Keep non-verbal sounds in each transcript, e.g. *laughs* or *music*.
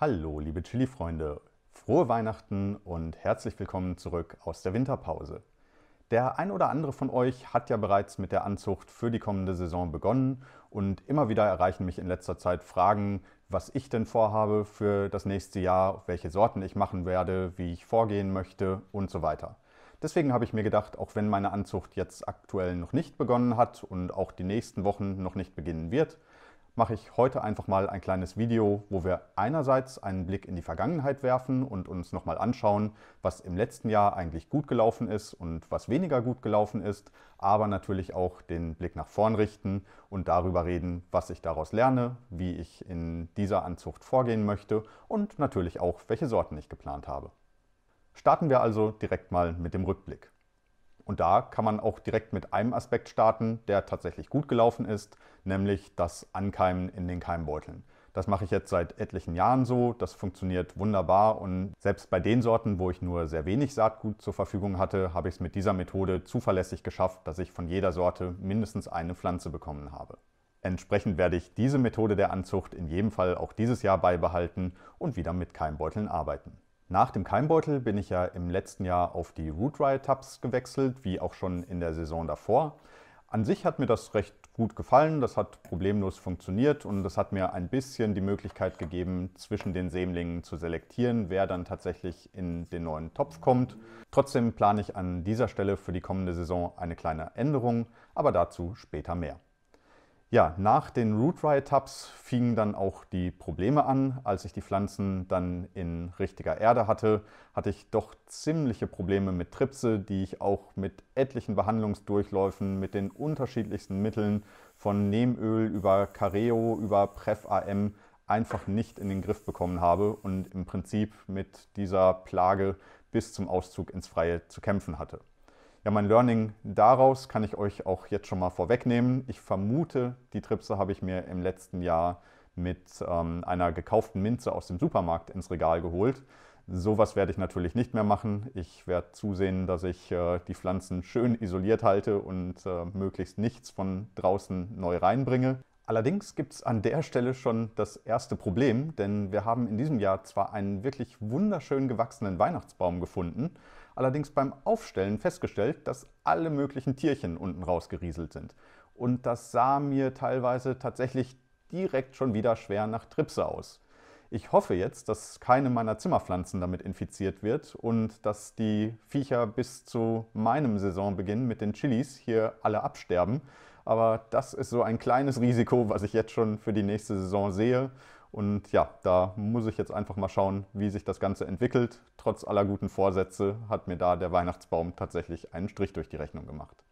Hallo, liebe Chili-Freunde, frohe Weihnachten und herzlich willkommen zurück aus der Winterpause. Der ein oder andere von euch hat ja bereits mit der Anzucht für die kommende Saison begonnen und immer wieder erreichen mich in letzter Zeit Fragen, was ich denn vorhabe für das nächste Jahr, welche Sorten ich machen werde, wie ich vorgehen möchte und so weiter. Deswegen habe ich mir gedacht, auch wenn meine Anzucht jetzt aktuell noch nicht begonnen hat und auch die nächsten Wochen noch nicht beginnen wird, mache ich heute einfach mal ein kleines Video, wo wir einerseits einen Blick in die Vergangenheit werfen und uns nochmal anschauen, was im letzten Jahr eigentlich gut gelaufen ist und was weniger gut gelaufen ist, aber natürlich auch den Blick nach vorn richten und darüber reden, was ich daraus lerne, wie ich in dieser Anzucht vorgehen möchte und natürlich auch, welche Sorten ich geplant habe. Starten wir also direkt mal mit dem Rückblick. Und da kann man auch direkt mit einem Aspekt starten, der tatsächlich gut gelaufen ist, nämlich das Ankeimen in den Keimbeuteln. Das mache ich jetzt seit etlichen Jahren so. Das funktioniert wunderbar und selbst bei den Sorten, wo ich nur sehr wenig Saatgut zur Verfügung hatte, habe ich es mit dieser Methode zuverlässig geschafft, dass ich von jeder Sorte mindestens eine Pflanze bekommen habe. Entsprechend werde ich diese Methode der Anzucht in jedem Fall auch dieses Jahr beibehalten und wieder mit Keimbeuteln arbeiten. Nach dem Keimbeutel bin ich ja im letzten Jahr auf die Root Riot Tabs gewechselt, wie auch schon in der Saison davor. An sich hat mir das recht gut gefallen, das hat problemlos funktioniert und das hat mir ein bisschen die Möglichkeit gegeben, zwischen den Sämlingen zu selektieren, wer dann tatsächlich in den neuen Topf kommt. Trotzdem plane ich an dieser Stelle für die kommende Saison eine kleine Änderung, aber dazu später mehr. Ja, nach den Root Riot Tabs fingen dann auch die Probleme an. Als ich die Pflanzen dann in richtiger Erde hatte, hatte ich doch ziemliche Probleme mit Tripse, die ich auch mit etlichen Behandlungsdurchläufen mit den unterschiedlichsten Mitteln von Nehmöl über Careo über Pref AM einfach nicht in den Griff bekommen habe und im Prinzip mit dieser Plage bis zum Auszug ins Freie zu kämpfen hatte. Ja, mein Learning daraus kann ich euch auch jetzt schon mal vorwegnehmen. Ich vermute, die Tripse habe ich mir im letzten Jahr mit ähm, einer gekauften Minze aus dem Supermarkt ins Regal geholt. Sowas werde ich natürlich nicht mehr machen. Ich werde zusehen, dass ich äh, die Pflanzen schön isoliert halte und äh, möglichst nichts von draußen neu reinbringe. Allerdings gibt es an der Stelle schon das erste Problem, denn wir haben in diesem Jahr zwar einen wirklich wunderschön gewachsenen Weihnachtsbaum gefunden, allerdings beim Aufstellen festgestellt, dass alle möglichen Tierchen unten rausgerieselt sind. Und das sah mir teilweise tatsächlich direkt schon wieder schwer nach Tripse aus. Ich hoffe jetzt, dass keine meiner Zimmerpflanzen damit infiziert wird und dass die Viecher bis zu meinem Saisonbeginn mit den Chilis hier alle absterben. Aber das ist so ein kleines Risiko, was ich jetzt schon für die nächste Saison sehe und ja, da muss ich jetzt einfach mal schauen, wie sich das Ganze entwickelt. Trotz aller guten Vorsätze hat mir da der Weihnachtsbaum tatsächlich einen Strich durch die Rechnung gemacht.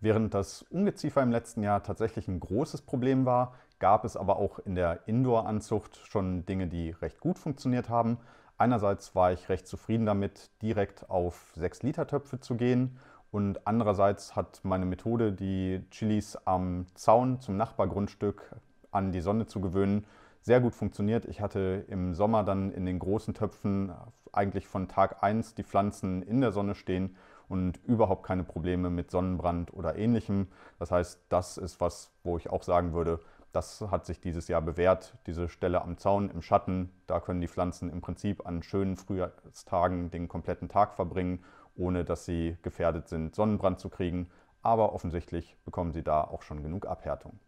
Während das Ungeziefer im letzten Jahr tatsächlich ein großes Problem war, gab es aber auch in der Indoor-Anzucht schon Dinge, die recht gut funktioniert haben. Einerseits war ich recht zufrieden damit, direkt auf 6-Liter-Töpfe zu gehen und andererseits hat meine Methode, die Chilis am Zaun zum Nachbargrundstück an die Sonne zu gewöhnen, sehr gut funktioniert. Ich hatte im Sommer dann in den großen Töpfen eigentlich von Tag 1 die Pflanzen in der Sonne stehen und überhaupt keine Probleme mit Sonnenbrand oder ähnlichem. Das heißt, das ist was, wo ich auch sagen würde, das hat sich dieses Jahr bewährt. Diese Stelle am Zaun im Schatten, da können die Pflanzen im Prinzip an schönen Frühjahrstagen den kompletten Tag verbringen, ohne dass sie gefährdet sind, Sonnenbrand zu kriegen. Aber offensichtlich bekommen sie da auch schon genug Abhärtung.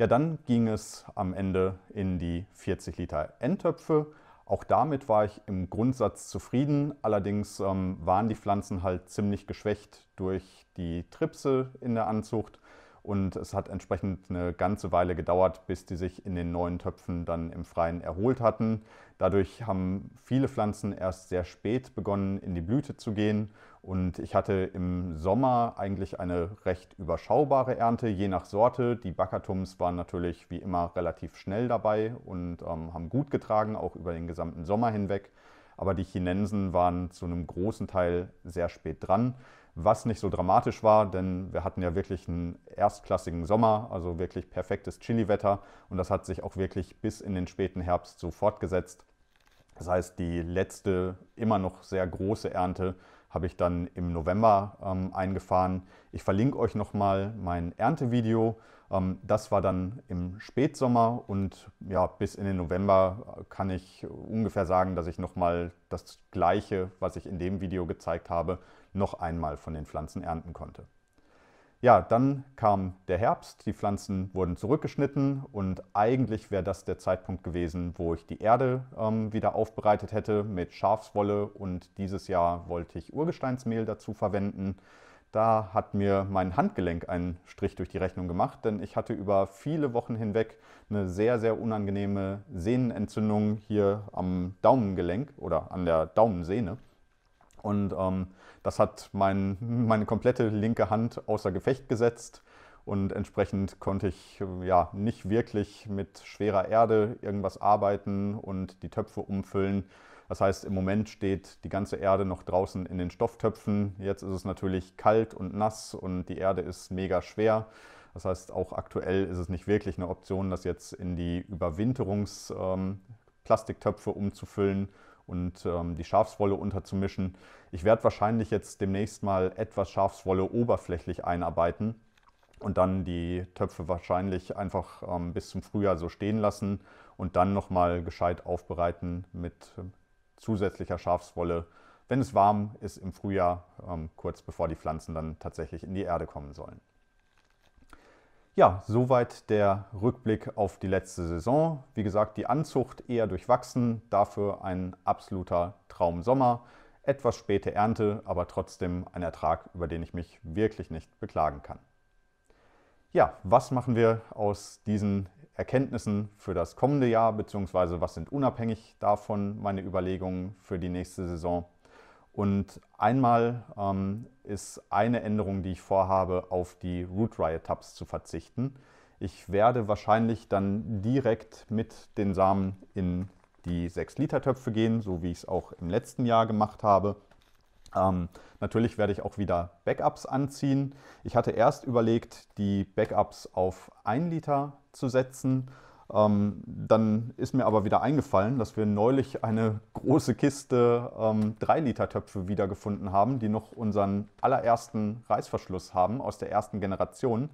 Ja, dann ging es am Ende in die 40 Liter Endtöpfe. Auch damit war ich im Grundsatz zufrieden. Allerdings ähm, waren die Pflanzen halt ziemlich geschwächt durch die Tripse in der Anzucht und es hat entsprechend eine ganze Weile gedauert, bis die sich in den neuen Töpfen dann im Freien erholt hatten. Dadurch haben viele Pflanzen erst sehr spät begonnen, in die Blüte zu gehen und ich hatte im Sommer eigentlich eine recht überschaubare Ernte, je nach Sorte. Die Backertums waren natürlich wie immer relativ schnell dabei und ähm, haben gut getragen, auch über den gesamten Sommer hinweg. Aber die Chinensen waren zu einem großen Teil sehr spät dran, was nicht so dramatisch war, denn wir hatten ja wirklich einen erstklassigen Sommer, also wirklich perfektes Chili-Wetter und das hat sich auch wirklich bis in den späten Herbst so fortgesetzt. Das heißt, die letzte immer noch sehr große Ernte habe ich dann im November ähm, eingefahren. Ich verlinke euch nochmal mein Erntevideo. Ähm, das war dann im Spätsommer und ja, bis in den November kann ich ungefähr sagen, dass ich nochmal das Gleiche, was ich in dem Video gezeigt habe, noch einmal von den Pflanzen ernten konnte. Ja, dann kam der Herbst, die Pflanzen wurden zurückgeschnitten und eigentlich wäre das der Zeitpunkt gewesen, wo ich die Erde ähm, wieder aufbereitet hätte mit Schafswolle und dieses Jahr wollte ich Urgesteinsmehl dazu verwenden. Da hat mir mein Handgelenk einen Strich durch die Rechnung gemacht, denn ich hatte über viele Wochen hinweg eine sehr, sehr unangenehme Sehnenentzündung hier am Daumengelenk oder an der Daumensehne. Und ähm, das hat mein, meine komplette linke Hand außer Gefecht gesetzt und entsprechend konnte ich äh, ja nicht wirklich mit schwerer Erde irgendwas arbeiten und die Töpfe umfüllen. Das heißt, im Moment steht die ganze Erde noch draußen in den Stofftöpfen. Jetzt ist es natürlich kalt und nass und die Erde ist mega schwer. Das heißt, auch aktuell ist es nicht wirklich eine Option, das jetzt in die Überwinterungsplastiktöpfe ähm, umzufüllen und ähm, die Schafswolle unterzumischen. Ich werde wahrscheinlich jetzt demnächst mal etwas Schafswolle oberflächlich einarbeiten und dann die Töpfe wahrscheinlich einfach ähm, bis zum Frühjahr so stehen lassen und dann nochmal gescheit aufbereiten mit ähm, zusätzlicher Schafswolle, wenn es warm ist im Frühjahr, ähm, kurz bevor die Pflanzen dann tatsächlich in die Erde kommen sollen. Ja, soweit der Rückblick auf die letzte Saison. Wie gesagt, die Anzucht eher durchwachsen, dafür ein absoluter Traumsommer. Etwas späte Ernte, aber trotzdem ein Ertrag, über den ich mich wirklich nicht beklagen kann. Ja, was machen wir aus diesen Erkenntnissen für das kommende Jahr, beziehungsweise was sind unabhängig davon meine Überlegungen für die nächste Saison? Und einmal ähm, ist eine Änderung, die ich vorhabe, auf die Root Riot Tabs zu verzichten. Ich werde wahrscheinlich dann direkt mit den Samen in die 6-Liter-Töpfe gehen, so wie ich es auch im letzten Jahr gemacht habe. Ähm, natürlich werde ich auch wieder Backups anziehen. Ich hatte erst überlegt, die Backups auf 1 Liter zu setzen ähm, dann ist mir aber wieder eingefallen, dass wir neulich eine große Kiste ähm, 3-Liter-Töpfe wiedergefunden haben, die noch unseren allerersten Reißverschluss haben aus der ersten Generation.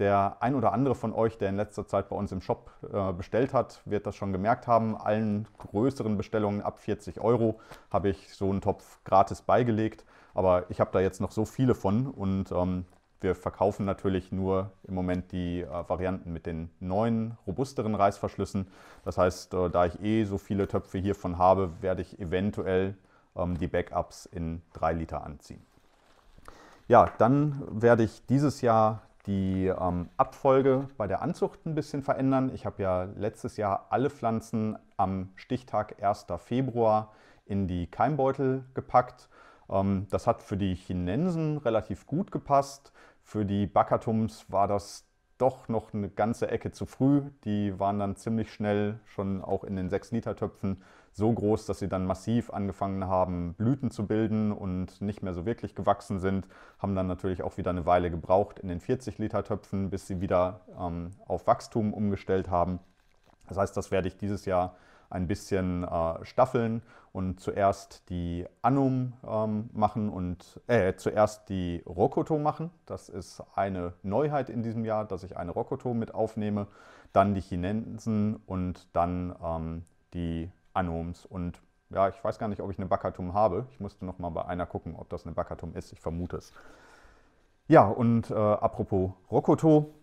Der ein oder andere von euch, der in letzter Zeit bei uns im Shop äh, bestellt hat, wird das schon gemerkt haben. Allen größeren Bestellungen ab 40 Euro habe ich so einen Topf gratis beigelegt. Aber ich habe da jetzt noch so viele von und ähm, wir verkaufen natürlich nur im Moment die äh, Varianten mit den neuen, robusteren Reißverschlüssen. Das heißt, äh, da ich eh so viele Töpfe hiervon habe, werde ich eventuell ähm, die Backups in 3 Liter anziehen. Ja, dann werde ich dieses Jahr die ähm, Abfolge bei der Anzucht ein bisschen verändern. Ich habe ja letztes Jahr alle Pflanzen am Stichtag 1. Februar in die Keimbeutel gepackt. Ähm, das hat für die Chinesen relativ gut gepasst. Für die Bakatums war das doch noch eine ganze Ecke zu früh. Die waren dann ziemlich schnell schon auch in den 6-Liter-Töpfen so groß, dass sie dann massiv angefangen haben, Blüten zu bilden und nicht mehr so wirklich gewachsen sind. Haben dann natürlich auch wieder eine Weile gebraucht in den 40-Liter-Töpfen, bis sie wieder ähm, auf Wachstum umgestellt haben. Das heißt, das werde ich dieses Jahr ein bisschen äh, staffeln und zuerst die Annum ähm, machen und äh, zuerst die Rokoto machen. Das ist eine Neuheit in diesem Jahr, dass ich eine Rokoto mit aufnehme, dann die Chinesen und dann ähm, die Annums und ja, ich weiß gar nicht, ob ich eine Baccatum habe. Ich musste noch mal bei einer gucken, ob das eine Baccatum ist. Ich vermute es. Ja, und äh, apropos Rokoto,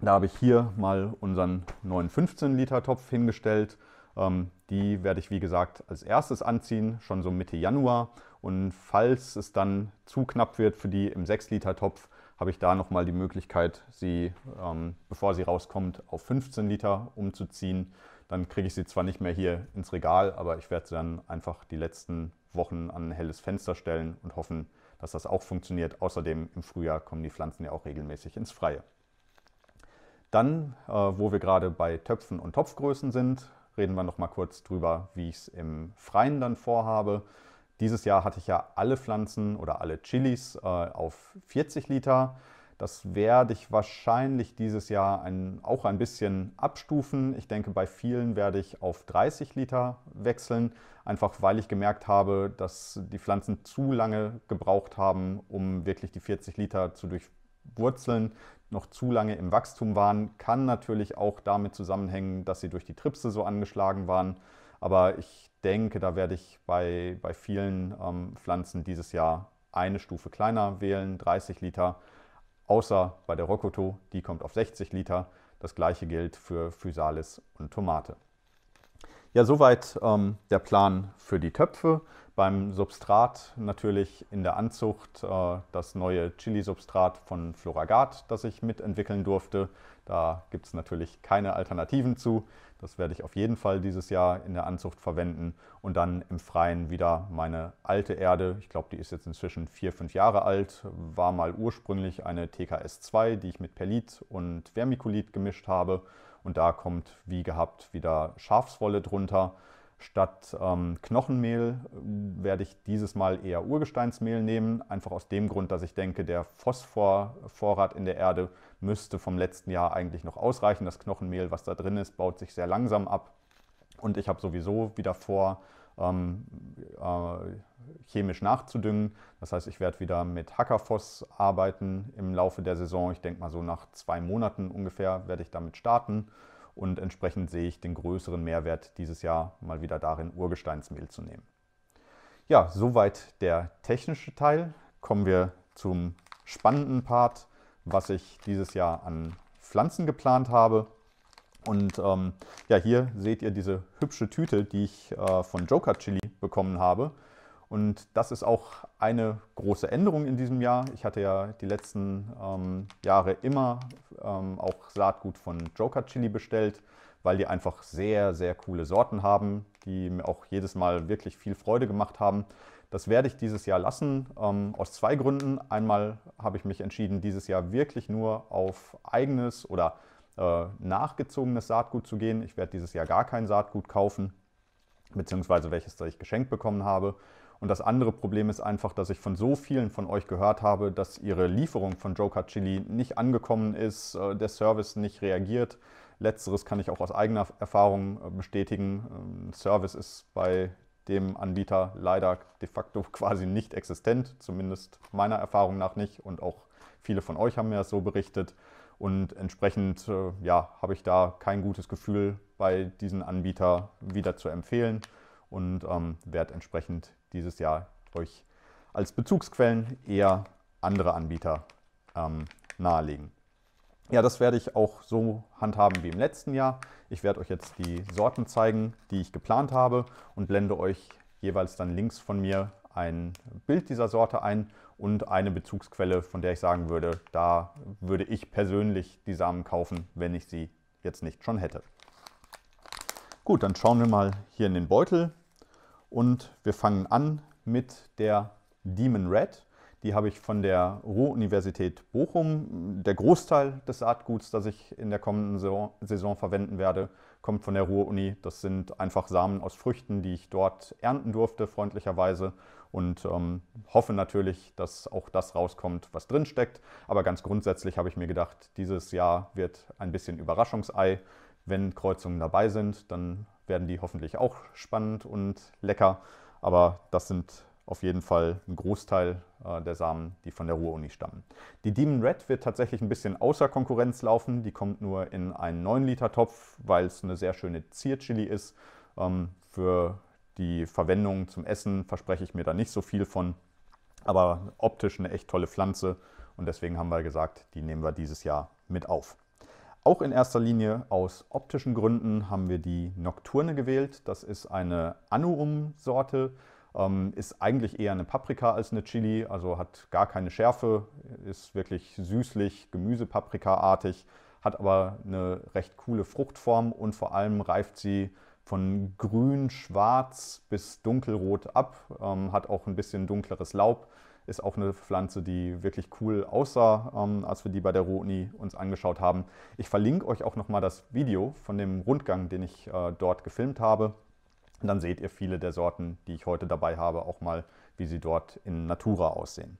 da habe ich hier mal unseren neuen 15-Liter-Topf hingestellt. Ähm, die werde ich, wie gesagt, als erstes anziehen, schon so Mitte Januar. Und falls es dann zu knapp wird für die im 6-Liter-Topf, habe ich da nochmal die Möglichkeit, sie, ähm, bevor sie rauskommt, auf 15 Liter umzuziehen. Dann kriege ich sie zwar nicht mehr hier ins Regal, aber ich werde sie dann einfach die letzten Wochen an ein helles Fenster stellen und hoffen, dass das auch funktioniert. Außerdem im Frühjahr kommen die Pflanzen ja auch regelmäßig ins Freie. Dann, äh, wo wir gerade bei Töpfen und Topfgrößen sind, reden wir noch mal kurz drüber, wie ich es im Freien dann vorhabe. Dieses Jahr hatte ich ja alle Pflanzen oder alle Chilis äh, auf 40 Liter. Das werde ich wahrscheinlich dieses Jahr ein, auch ein bisschen abstufen. Ich denke, bei vielen werde ich auf 30 Liter wechseln, einfach weil ich gemerkt habe, dass die Pflanzen zu lange gebraucht haben, um wirklich die 40 Liter zu durchwurzeln noch zu lange im Wachstum waren. Kann natürlich auch damit zusammenhängen, dass sie durch die Tripse so angeschlagen waren. Aber ich denke, da werde ich bei, bei vielen ähm, Pflanzen dieses Jahr eine Stufe kleiner wählen, 30 Liter. Außer bei der Rokoto, die kommt auf 60 Liter. Das gleiche gilt für Physalis und Tomate. Ja, soweit ähm, der Plan für die Töpfe. Beim Substrat natürlich in der Anzucht äh, das neue Chili-Substrat von Floragat, das ich mitentwickeln durfte. Da gibt es natürlich keine Alternativen zu. Das werde ich auf jeden Fall dieses Jahr in der Anzucht verwenden und dann im Freien wieder meine alte Erde. Ich glaube, die ist jetzt inzwischen vier, fünf Jahre alt. War mal ursprünglich eine TKS2, die ich mit Perlit und Vermiculit gemischt habe. Und da kommt, wie gehabt, wieder Schafswolle drunter. Statt ähm, Knochenmehl äh, werde ich dieses Mal eher Urgesteinsmehl nehmen, einfach aus dem Grund, dass ich denke, der Phosphorvorrat in der Erde müsste vom letzten Jahr eigentlich noch ausreichen. Das Knochenmehl, was da drin ist, baut sich sehr langsam ab. Und ich habe sowieso wieder vor, ähm, äh, chemisch nachzudüngen. Das heißt, ich werde wieder mit Hackerfoss arbeiten im Laufe der Saison. Ich denke mal so nach zwei Monaten ungefähr werde ich damit starten. Und entsprechend sehe ich den größeren Mehrwert dieses Jahr mal wieder darin, Urgesteinsmehl zu nehmen. Ja, soweit der technische Teil. Kommen wir zum spannenden Part, was ich dieses Jahr an Pflanzen geplant habe. Und ähm, ja, hier seht ihr diese hübsche Tüte, die ich äh, von Joker Chili bekommen habe. Und das ist auch eine große Änderung in diesem Jahr. Ich hatte ja die letzten ähm, Jahre immer ähm, auch Saatgut von Joker Chili bestellt, weil die einfach sehr, sehr coole Sorten haben, die mir auch jedes Mal wirklich viel Freude gemacht haben. Das werde ich dieses Jahr lassen, ähm, aus zwei Gründen. Einmal habe ich mich entschieden, dieses Jahr wirklich nur auf eigenes oder äh, nachgezogenes Saatgut zu gehen. Ich werde dieses Jahr gar kein Saatgut kaufen beziehungsweise welches ich geschenkt bekommen habe. Und das andere Problem ist einfach, dass ich von so vielen von euch gehört habe, dass ihre Lieferung von Joker Chili nicht angekommen ist, äh, der Service nicht reagiert. Letzteres kann ich auch aus eigener Erfahrung äh, bestätigen. Ähm, Service ist bei dem Anbieter leider de facto *laughs* quasi nicht existent, zumindest meiner Erfahrung nach nicht. Und auch viele von euch haben mir das so berichtet. Und entsprechend äh, ja, habe ich da kein gutes Gefühl bei diesen Anbieter wieder zu empfehlen und ähm, werde entsprechend dieses Jahr euch als Bezugsquellen eher andere Anbieter ähm, nahelegen. Ja, das werde ich auch so handhaben wie im letzten Jahr. Ich werde euch jetzt die Sorten zeigen, die ich geplant habe und blende euch jeweils dann links von mir ein Bild dieser Sorte ein und eine Bezugsquelle, von der ich sagen würde, da würde ich persönlich die Samen kaufen, wenn ich sie jetzt nicht schon hätte. Gut, dann schauen wir mal hier in den Beutel und wir fangen an mit der Demon Red. Die habe ich von der Ruhr-Universität Bochum. Der Großteil des Saatguts, das ich in der kommenden Saison, verwenden werde, kommt von der Ruhr-Uni. Das sind einfach Samen aus Früchten, die ich dort ernten durfte, freundlicherweise und ähm, hoffe natürlich, dass auch das rauskommt, was drin steckt. Aber ganz grundsätzlich habe ich mir gedacht, dieses Jahr wird ein bisschen Überraschungsei. Wenn Kreuzungen dabei sind, dann werden die hoffentlich auch spannend und lecker. Aber das sind auf jeden Fall ein Großteil äh, der Samen, die von der Ruhr-Uni stammen. Die Demon Red wird tatsächlich ein bisschen außer Konkurrenz laufen. Die kommt nur in einen 9-Liter-Topf, weil es eine sehr schöne Zierchili ist. Ähm, für die Verwendung zum Essen verspreche ich mir da nicht so viel von, aber optisch eine echt tolle Pflanze und deswegen haben wir gesagt, die nehmen wir dieses Jahr mit auf. Auch in erster Linie aus optischen Gründen haben wir die Nocturne gewählt. Das ist eine anurum sorte ähm, ist eigentlich eher eine Paprika als eine Chili, also hat gar keine Schärfe, ist wirklich süßlich, Gemüsepaprika-artig, hat aber eine recht coole Fruchtform und vor allem reift sie von grün, schwarz bis dunkelrot ab, ähm, hat auch ein bisschen dunkleres Laub, ist auch eine Pflanze, die wirklich cool aussah, ähm, als wir die bei der Rotni uns angeschaut haben. Ich verlinke euch auch nochmal das Video von dem Rundgang, den ich äh, dort gefilmt habe. Und dann seht ihr viele der Sorten, die ich heute dabei habe, auch mal, wie sie dort in Natura aussehen.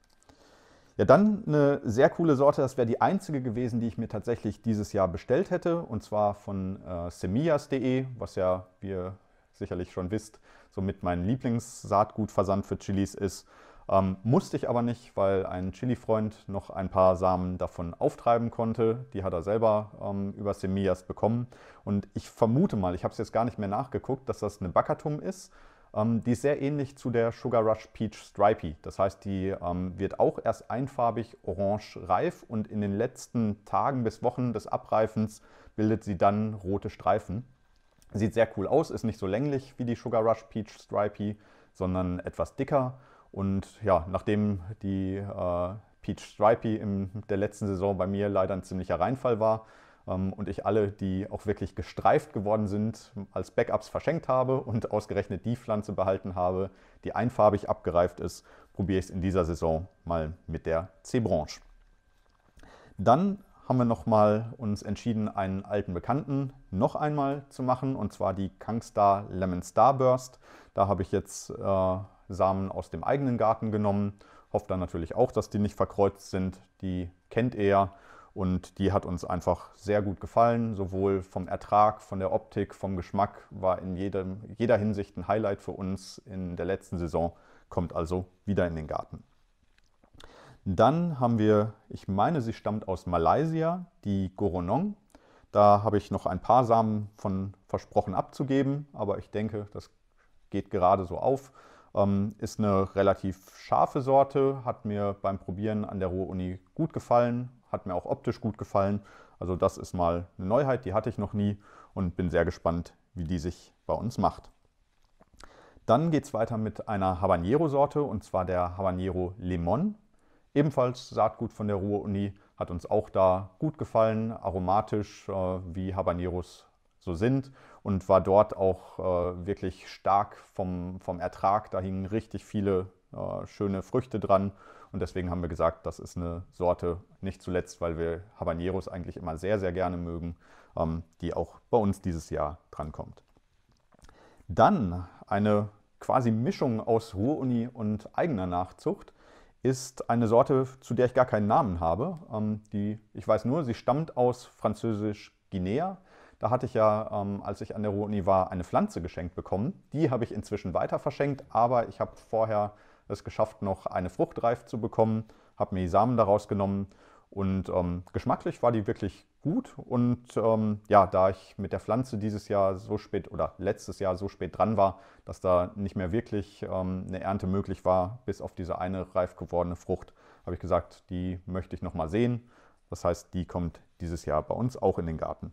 Ja, dann eine sehr coole Sorte, das wäre die einzige gewesen, die ich mir tatsächlich dieses Jahr bestellt hätte, und zwar von äh, semillas.de, was ja, wie ihr sicherlich schon wisst, somit mein meinem Lieblingssaatgutversand für Chilis ist. Ähm, musste ich aber nicht, weil ein Chili-Freund noch ein paar Samen davon auftreiben konnte. Die hat er selber ähm, über Semillas bekommen. Und ich vermute mal, ich habe es jetzt gar nicht mehr nachgeguckt, dass das eine Baccatum ist. Ähm, die ist sehr ähnlich zu der Sugar Rush Peach Stripey. Das heißt, die ähm, wird auch erst einfarbig orange reif und in den letzten Tagen bis Wochen des Abreifens bildet sie dann rote Streifen. Sieht sehr cool aus, ist nicht so länglich wie die Sugar Rush Peach Stripey, sondern etwas dicker. Und ja, nachdem die äh, Peach Stripey in der letzten Saison bei mir leider ein ziemlicher Reinfall war, ähm, und ich alle, die auch wirklich gestreift geworden sind, als Backups verschenkt habe und ausgerechnet die Pflanze behalten habe, die einfarbig abgereift ist, probiere ich es in dieser Saison mal mit der C-Branche. Dann haben wir nochmal uns entschieden, einen alten Bekannten noch einmal zu machen, und zwar die Kangstar Lemon Starburst. Da habe ich jetzt äh, Samen aus dem eigenen Garten genommen. Hoffe dann natürlich auch, dass die nicht verkreuzt sind. Die kennt ihr und die hat uns einfach sehr gut gefallen, sowohl vom Ertrag, von der Optik, vom Geschmack, war in jedem, jeder Hinsicht ein Highlight für uns in der letzten Saison, kommt also wieder in den Garten. Dann haben wir, ich meine, sie stammt aus Malaysia, die Goronong. Da habe ich noch ein paar Samen von versprochen abzugeben, aber ich denke, das geht gerade so auf. Ähm, ist eine relativ scharfe Sorte, hat mir beim Probieren an der Ruhr-Uni gut gefallen, hat mir auch optisch gut gefallen. Also das ist mal eine Neuheit, die hatte ich noch nie und bin sehr gespannt, wie die sich bei uns macht. Dann geht es weiter mit einer Habanero-Sorte und zwar der Habanero Lemon. Ebenfalls Saatgut von der Ruhr-Uni, hat uns auch da gut gefallen, aromatisch äh, wie Habaneros so sind und war dort auch äh, wirklich stark vom, vom Ertrag. Da hingen richtig viele äh, schöne Früchte dran und deswegen haben wir gesagt, das ist eine Sorte, nicht zuletzt, weil wir Habaneros eigentlich immer sehr, sehr gerne mögen, ähm, die auch bei uns dieses Jahr drankommt. Dann eine quasi Mischung aus Ruhruni und eigener Nachzucht ist eine Sorte, zu der ich gar keinen Namen habe. Ähm, die, ich weiß nur, sie stammt aus Französisch-Guinea da hatte ich ja, ähm, als ich an der Ruhr-Uni war, eine Pflanze geschenkt bekommen. Die habe ich inzwischen weiter verschenkt, aber ich habe vorher es geschafft, noch eine Frucht reif zu bekommen, habe mir die Samen daraus genommen und ähm, geschmacklich war die wirklich gut. Und ähm, ja, da ich mit der Pflanze dieses Jahr so spät oder letztes Jahr so spät dran war, dass da nicht mehr wirklich ähm, eine Ernte möglich war, bis auf diese eine reif gewordene Frucht, habe ich gesagt, die möchte ich nochmal sehen. Das heißt, die kommt dieses Jahr bei uns auch in den Garten.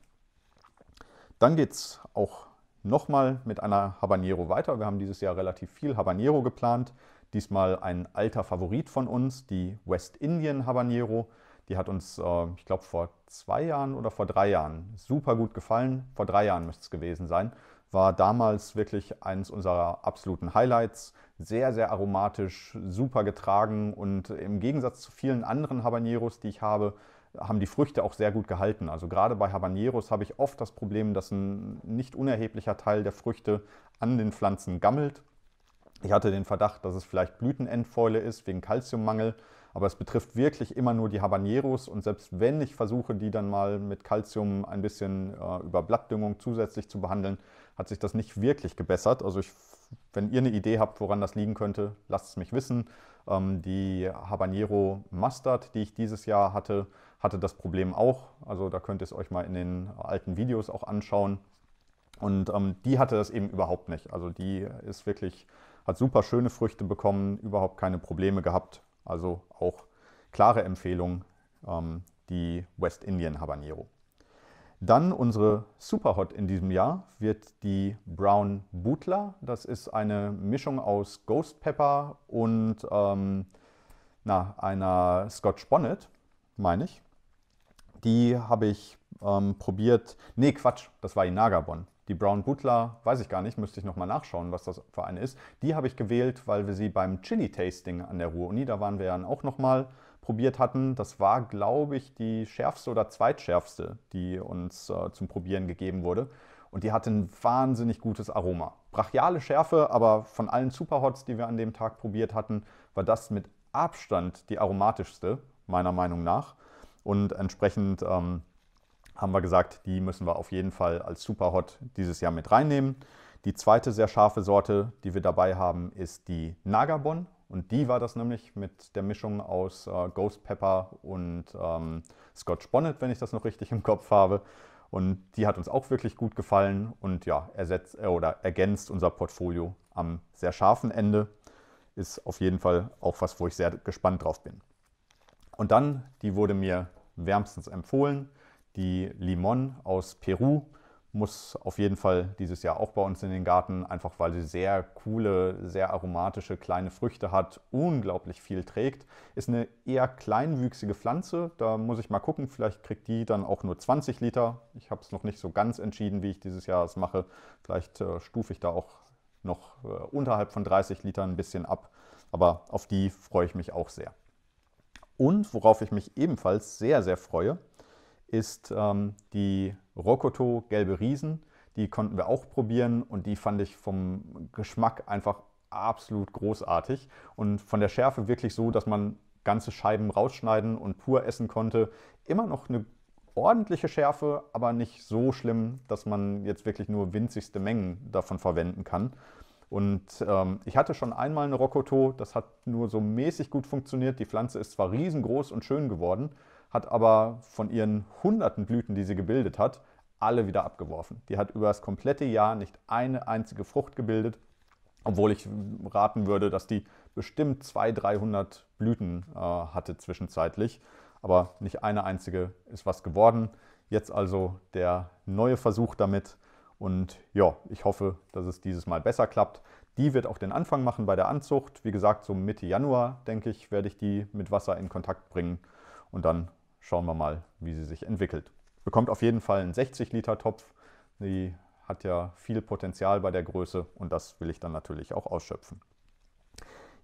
Dann geht es auch nochmal mit einer Habanero weiter. Wir haben dieses Jahr relativ viel Habanero geplant. Diesmal ein alter Favorit von uns, die West Indian Habanero. Die hat uns, äh, ich glaube, vor zwei Jahren oder vor drei Jahren super gut gefallen. Vor drei Jahren müsste es gewesen sein. War damals wirklich eines unserer absoluten Highlights. Sehr, sehr aromatisch, super getragen und im Gegensatz zu vielen anderen Habaneros, die ich habe, haben die Früchte auch sehr gut gehalten. Also gerade bei Habaneros habe ich oft das Problem, dass ein nicht unerheblicher Teil der Früchte an den Pflanzen gammelt. Ich hatte den Verdacht, dass es vielleicht Blütenendfäule ist wegen Kalziummangel, aber es betrifft wirklich immer nur die Habaneros und selbst wenn ich versuche, die dann mal mit Kalzium ein bisschen äh, über Blattdüngung zusätzlich zu behandeln, hat sich das nicht wirklich gebessert. Also ich, wenn ihr eine Idee habt, woran das liegen könnte, lasst es mich wissen. Ähm, die Habanero Mustard, die ich dieses Jahr hatte, hatte das Problem auch. Also da könnt ihr es euch mal in den alten Videos auch anschauen. Und ähm, die hatte das eben überhaupt nicht. Also die ist wirklich, hat super schöne Früchte bekommen, überhaupt keine Probleme gehabt. Also auch klare Empfehlung, ähm, die West Indian Habanero. Dann unsere Superhot in diesem Jahr wird die Brown Bootler. Das ist eine Mischung aus Ghost Pepper und ähm, na, einer Scotch Bonnet, meine ich die habe ich ähm, probiert. Nee, Quatsch, das war Nagabon. Die Brown Butler, weiß ich gar nicht, müsste ich nochmal nachschauen, was das für eine ist. Die habe ich gewählt, weil wir sie beim Chili-Tasting an der Ruhr-Uni, da waren wir dann auch nochmal, probiert hatten. Das war, glaube ich, die schärfste oder zweitschärfste, die uns äh, zum Probieren gegeben wurde. Und die hatte ein wahnsinnig gutes Aroma. Brachiale Schärfe, aber von allen Superhots, die wir an dem Tag probiert hatten, war das mit Abstand die aromatischste, meiner Meinung nach. Und entsprechend ähm, haben wir gesagt, die müssen wir auf jeden Fall als Superhot dieses Jahr mit reinnehmen. Die zweite sehr scharfe Sorte, die wir dabei haben, ist die Nagabon. Und die war das nämlich mit der Mischung aus äh, Ghost Pepper und ähm, Scotch Bonnet, wenn ich das noch richtig im Kopf habe. Und die hat uns auch wirklich gut gefallen und ja, ersetzt, äh, oder ergänzt unser Portfolio am sehr scharfen Ende. Ist auf jeden Fall auch was, wo ich sehr gespannt drauf bin. Und dann, die wurde mir wärmstens empfohlen, die Limon aus Peru muss auf jeden Fall dieses Jahr auch bei uns in den Garten, einfach weil sie sehr coole, sehr aromatische kleine Früchte hat, unglaublich viel trägt. Ist eine eher kleinwüchsige Pflanze, da muss ich mal gucken, vielleicht kriegt die dann auch nur 20 Liter. Ich habe es noch nicht so ganz entschieden, wie ich dieses Jahr es mache. Vielleicht äh, stufe ich da auch noch äh, unterhalb von 30 Litern ein bisschen ab, aber auf die freue ich mich auch sehr. Und worauf ich mich ebenfalls sehr, sehr freue, ist ähm, die Rokoto Gelbe Riesen. Die konnten wir auch probieren und die fand ich vom Geschmack einfach absolut großartig und von der Schärfe wirklich so, dass man ganze Scheiben rausschneiden und pur essen konnte. Immer noch eine ordentliche Schärfe, aber nicht so schlimm, dass man jetzt wirklich nur winzigste Mengen davon verwenden kann. Und ähm, ich hatte schon einmal eine Rokoto, das hat nur so mäßig gut funktioniert. Die Pflanze ist zwar riesengroß und schön geworden, hat aber von ihren hunderten Blüten, die sie gebildet hat, alle wieder abgeworfen. Die hat über das komplette Jahr nicht eine einzige Frucht gebildet, obwohl ich raten würde, dass die bestimmt 200, 300 Blüten äh, hatte zwischenzeitlich. Aber nicht eine einzige ist was geworden. Jetzt also der neue Versuch damit. Und ja, ich hoffe, dass es dieses Mal besser klappt. Die wird auch den Anfang machen bei der Anzucht. Wie gesagt, so Mitte Januar, denke ich, werde ich die mit Wasser in Kontakt bringen. Und dann schauen wir mal, wie sie sich entwickelt. Bekommt auf jeden Fall einen 60-Liter-Topf. Die hat ja viel Potenzial bei der Größe und das will ich dann natürlich auch ausschöpfen.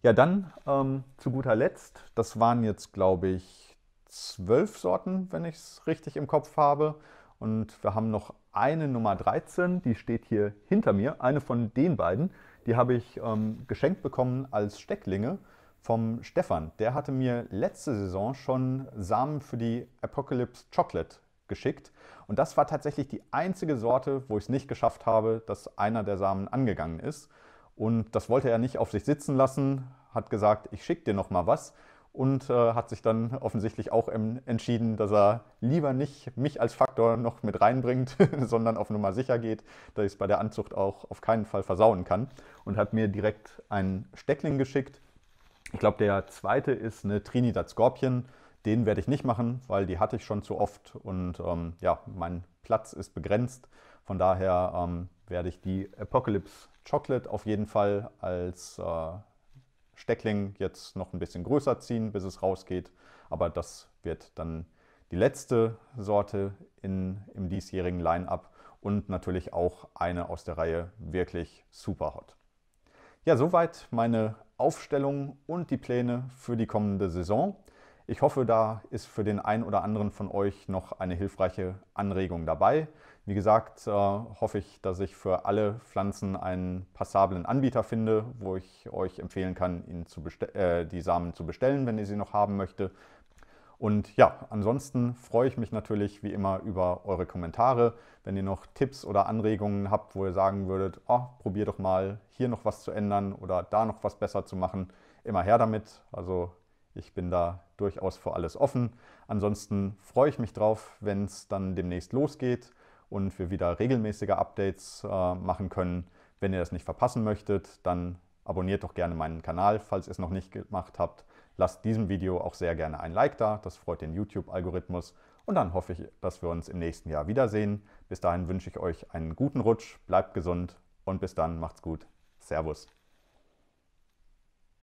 Ja, dann ähm, zu guter Letzt, das waren jetzt, glaube ich, zwölf Sorten, wenn ich es richtig im Kopf habe. Und wir haben noch eine Nummer 13, die steht hier hinter mir, eine von den beiden. Die habe ich ähm, geschenkt bekommen als Stecklinge vom Stefan. Der hatte mir letzte Saison schon Samen für die Apocalypse Chocolate geschickt. Und das war tatsächlich die einzige Sorte, wo ich es nicht geschafft habe, dass einer der Samen angegangen ist. Und das wollte er nicht auf sich sitzen lassen, hat gesagt, ich schicke dir noch mal was und äh, hat sich dann offensichtlich auch entschieden, dass er lieber nicht mich als Faktor noch mit reinbringt, *laughs* sondern auf Nummer sicher geht, dass ich es bei der Anzucht auch auf keinen Fall versauen kann und hat mir direkt einen Steckling geschickt. Ich glaube, der zweite ist eine Trinidad Scorpion. Den werde ich nicht machen, weil die hatte ich schon zu oft und ähm, ja, mein Platz ist begrenzt. Von daher ähm, werde ich die Apocalypse Chocolate auf jeden Fall als äh, Steckling jetzt noch ein bisschen größer ziehen, bis es rausgeht. Aber das wird dann die letzte Sorte in, im diesjährigen Line-Up und natürlich auch eine aus der Reihe wirklich super hot. Ja, soweit meine Aufstellung und die Pläne für die kommende Saison. Ich hoffe, da ist für den einen oder anderen von euch noch eine hilfreiche Anregung dabei. Wie gesagt, äh, hoffe ich, dass ich für alle Pflanzen einen passablen Anbieter finde, wo ich euch empfehlen kann, ihn zu äh, die Samen zu bestellen, wenn ihr sie noch haben möchtet. Und ja, ansonsten freue ich mich natürlich wie immer über eure Kommentare. Wenn ihr noch Tipps oder Anregungen habt, wo ihr sagen würdet, oh, probier doch mal hier noch was zu ändern oder da noch was besser zu machen, immer her damit. Also ich bin da durchaus für alles offen. Ansonsten freue ich mich drauf, wenn es dann demnächst losgeht und wir wieder regelmäßige Updates äh, machen können. Wenn ihr das nicht verpassen möchtet, dann abonniert doch gerne meinen Kanal, falls ihr es noch nicht gemacht habt. Lasst diesem Video auch sehr gerne ein Like da, das freut den YouTube-Algorithmus. Und dann hoffe ich, dass wir uns im nächsten Jahr wiedersehen. Bis dahin wünsche ich euch einen guten Rutsch, bleibt gesund und bis dann macht's gut. Servus.